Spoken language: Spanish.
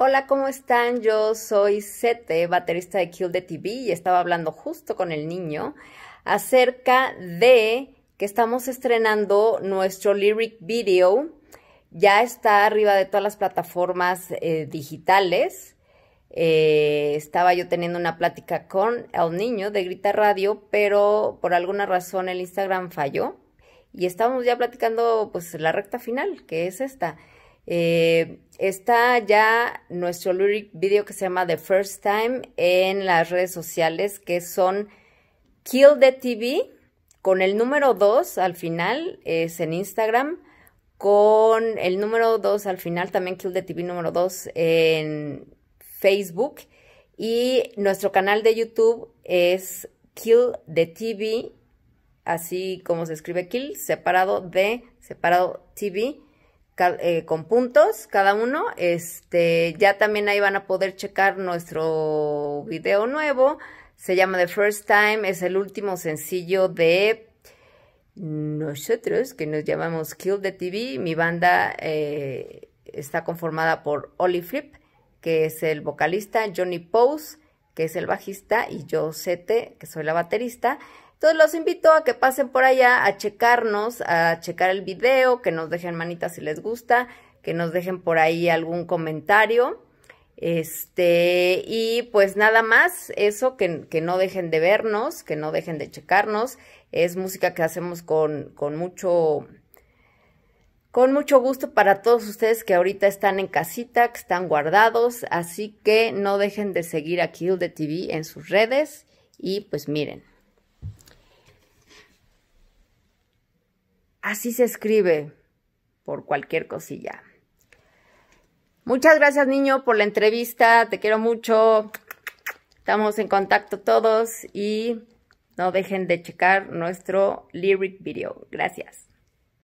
Hola, ¿cómo están? Yo soy Sete, baterista de Kill the TV, y estaba hablando justo con el niño acerca de que estamos estrenando nuestro lyric video. Ya está arriba de todas las plataformas eh, digitales. Eh, estaba yo teniendo una plática con el niño de Grita Radio, pero por alguna razón el Instagram falló y estábamos ya platicando pues la recta final, que es esta. Eh, está ya nuestro lyric video que se llama The First Time en las redes sociales, que son Kill the TV, con el número 2 al final, es en Instagram, con el número 2 al final, también Kill the TV número 2 en Facebook, y nuestro canal de YouTube es Kill the TV, así como se escribe Kill, separado de, separado TV, eh, con puntos cada uno. Este, ya también ahí van a poder checar nuestro video nuevo. Se llama The First Time, es el último sencillo de nosotros, que nos llamamos Kill the TV. Mi banda eh, está conformada por Oli Flip, que es el vocalista, Johnny Pose, que es el bajista, y yo, Sete, que soy la baterista. Entonces los invito a que pasen por allá a checarnos, a checar el video, que nos dejen manitas si les gusta, que nos dejen por ahí algún comentario. Este, y pues nada más, eso, que, que, no dejen de vernos, que no dejen de checarnos. Es música que hacemos con, mucho, con mucho gusto para todos ustedes que ahorita están en casita, que están guardados. Así que no dejen de seguir a Kill the TV en sus redes. Y pues miren, Así se escribe por cualquier cosilla. Muchas gracias, niño, por la entrevista. Te quiero mucho. Estamos en contacto todos y no dejen de checar nuestro lyric video. Gracias.